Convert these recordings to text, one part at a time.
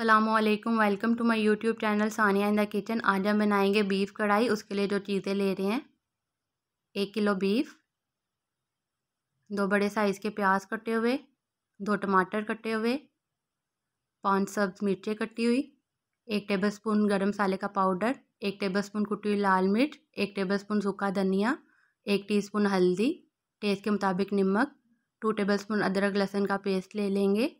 अल्लाम welcome to my YouTube channel Sania in the kitchen आज हम बनाएंगे बीफ कढ़ाई उसके लिए जो चीज़ें ले रहे हैं एक किलो बीफ दो बड़े साइज़ के प्याज कटे हुए दो टमाटर कटे हुए पांच सब्ज मिर्चें कटी हुई एक टेबल स्पून गर्म मसाले का पाउडर एक टेबल स्पून कुटी हुई लाल मिर्च एक टेबल स्पून सूखा धनिया एक टी हल्दी टेस्ट के मुताबिक नमक टू टेबल स्पून अदरक लहसुन का पेस्ट ले लेंगे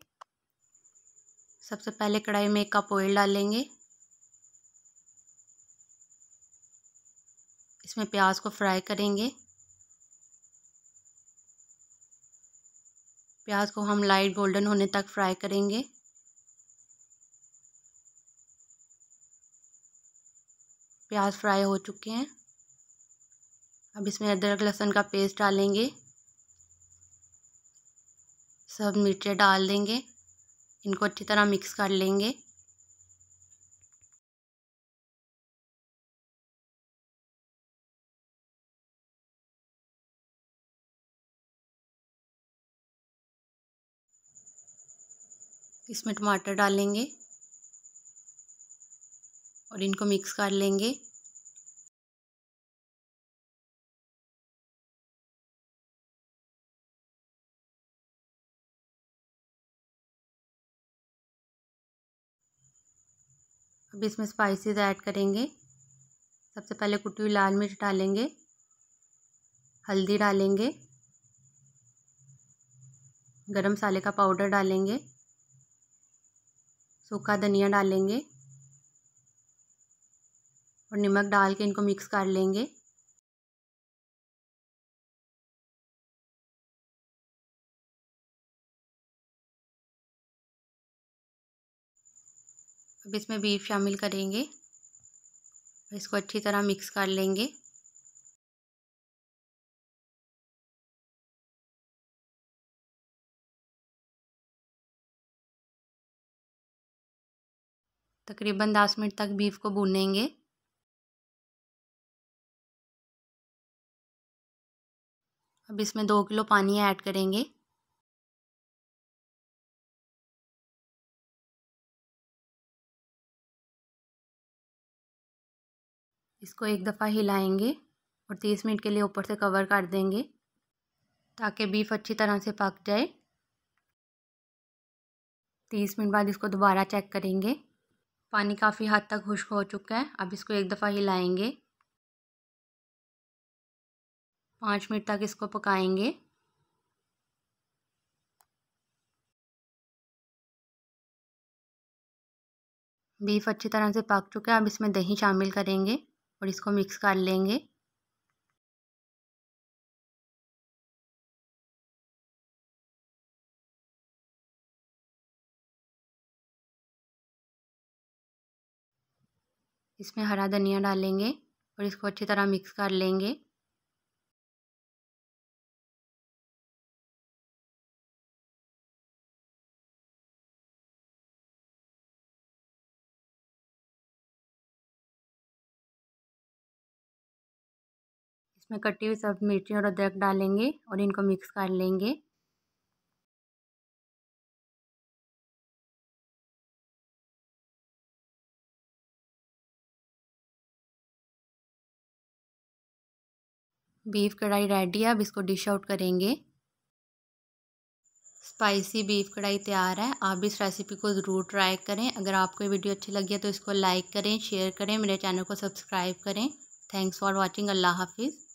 सबसे पहले कढ़ाई में एक कप ऑयल डालेंगे इसमें प्याज को फ्राई करेंगे प्याज को हम लाइट गोल्डन होने तक फ्राई करेंगे प्याज फ्राई हो चुके हैं अब इसमें अदरक लहसुन का पेस्ट डालेंगे सब मिर्चें डाल देंगे इनको अच्छी तरह मिक्स कर लेंगे इसमें टमाटर डालेंगे और इनको मिक्स कर लेंगे अब इसमें स्पाइसेस ऐड करेंगे सबसे पहले कुटी हुई लाल मिर्च डालेंगे हल्दी डालेंगे गरम मसाले का पाउडर डालेंगे सूखा धनिया डालेंगे और नमक डाल के इनको मिक्स कर लेंगे अब इसमें बीफ शामिल करेंगे इसको अच्छी तरह मिक्स कर लेंगे तकरीबन दस मिनट तक बीफ को भूनेंगे अब इसमें दो किलो पानी ऐड करेंगे इसको एक दफ़ा हिलाएंगे और तीस मिनट के लिए ऊपर से कवर कर देंगे ताकि बीफ अच्छी तरह से पक जाए तीस मिनट बाद इसको दोबारा चेक करेंगे पानी काफ़ी हद तक खुश्क हो चुका है अब इसको एक दफ़ा हिलाएंगे पाँच मिनट तक इसको पकाएंगे बीफ अच्छी तरह से पक चुका है अब इसमें दही शामिल करेंगे और इसको मिक्स कर लेंगे इसमें हरा धनिया डालेंगे और इसको अच्छी तरह मिक्स कर लेंगे इसमें कटी हुई सब मिर्ची और अदरक डालेंगे और इनको मिक्स कर लेंगे बीफ कढ़ाई रेडी है अब इसको डिश आउट करेंगे स्पाइसी बीफ कढ़ाई तैयार है आप भी इस रेसिपी को ज़रूर ट्राई करें अगर आपको ये वीडियो अच्छी लगी है तो इसको लाइक करें शेयर करें मेरे चैनल को सब्सक्राइब करें थैंक्स फॉर वॉचिंग अल्लाह हाफिज़